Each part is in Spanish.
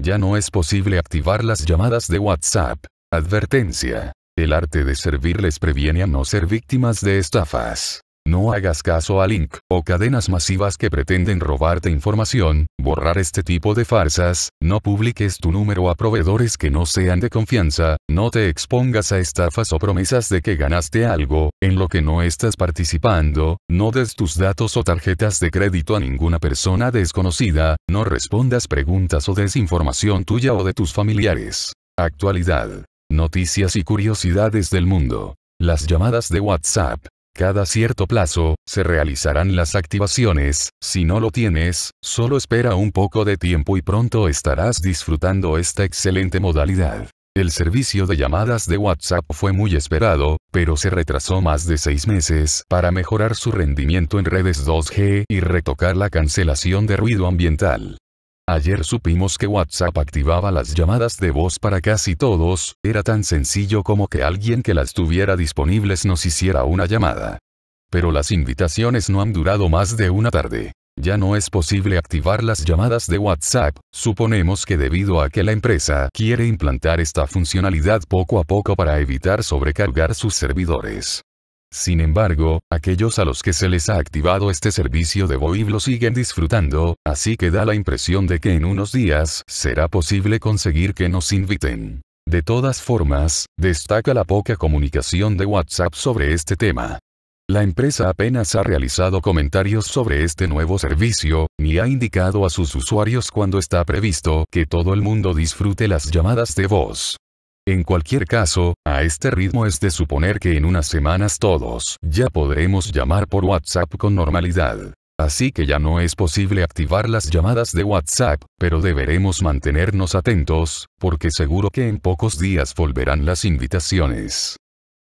Ya no es posible activar las llamadas de WhatsApp. Advertencia. El arte de servir les previene a no ser víctimas de estafas. No hagas caso a Link, o cadenas masivas que pretenden robarte información, borrar este tipo de farsas, no publiques tu número a proveedores que no sean de confianza, no te expongas a estafas o promesas de que ganaste algo, en lo que no estás participando, no des tus datos o tarjetas de crédito a ninguna persona desconocida, no respondas preguntas o desinformación tuya o de tus familiares. Actualidad. Noticias y curiosidades del mundo. Las llamadas de WhatsApp cada cierto plazo, se realizarán las activaciones, si no lo tienes, solo espera un poco de tiempo y pronto estarás disfrutando esta excelente modalidad. El servicio de llamadas de WhatsApp fue muy esperado, pero se retrasó más de seis meses para mejorar su rendimiento en redes 2G y retocar la cancelación de ruido ambiental. Ayer supimos que WhatsApp activaba las llamadas de voz para casi todos, era tan sencillo como que alguien que las tuviera disponibles nos hiciera una llamada. Pero las invitaciones no han durado más de una tarde. Ya no es posible activar las llamadas de WhatsApp, suponemos que debido a que la empresa quiere implantar esta funcionalidad poco a poco para evitar sobrecargar sus servidores. Sin embargo, aquellos a los que se les ha activado este servicio de VoIP lo siguen disfrutando, así que da la impresión de que en unos días será posible conseguir que nos inviten. De todas formas, destaca la poca comunicación de WhatsApp sobre este tema. La empresa apenas ha realizado comentarios sobre este nuevo servicio, ni ha indicado a sus usuarios cuándo está previsto que todo el mundo disfrute las llamadas de voz. En cualquier caso, a este ritmo es de suponer que en unas semanas todos ya podremos llamar por WhatsApp con normalidad. Así que ya no es posible activar las llamadas de WhatsApp, pero deberemos mantenernos atentos, porque seguro que en pocos días volverán las invitaciones.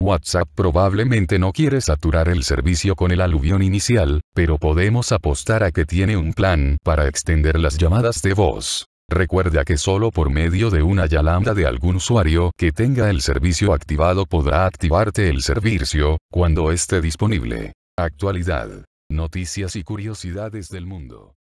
WhatsApp probablemente no quiere saturar el servicio con el aluvión inicial, pero podemos apostar a que tiene un plan para extender las llamadas de voz. Recuerda que solo por medio de una Yalanda de algún usuario que tenga el servicio activado podrá activarte el servicio, cuando esté disponible. Actualidad. Noticias y curiosidades del mundo.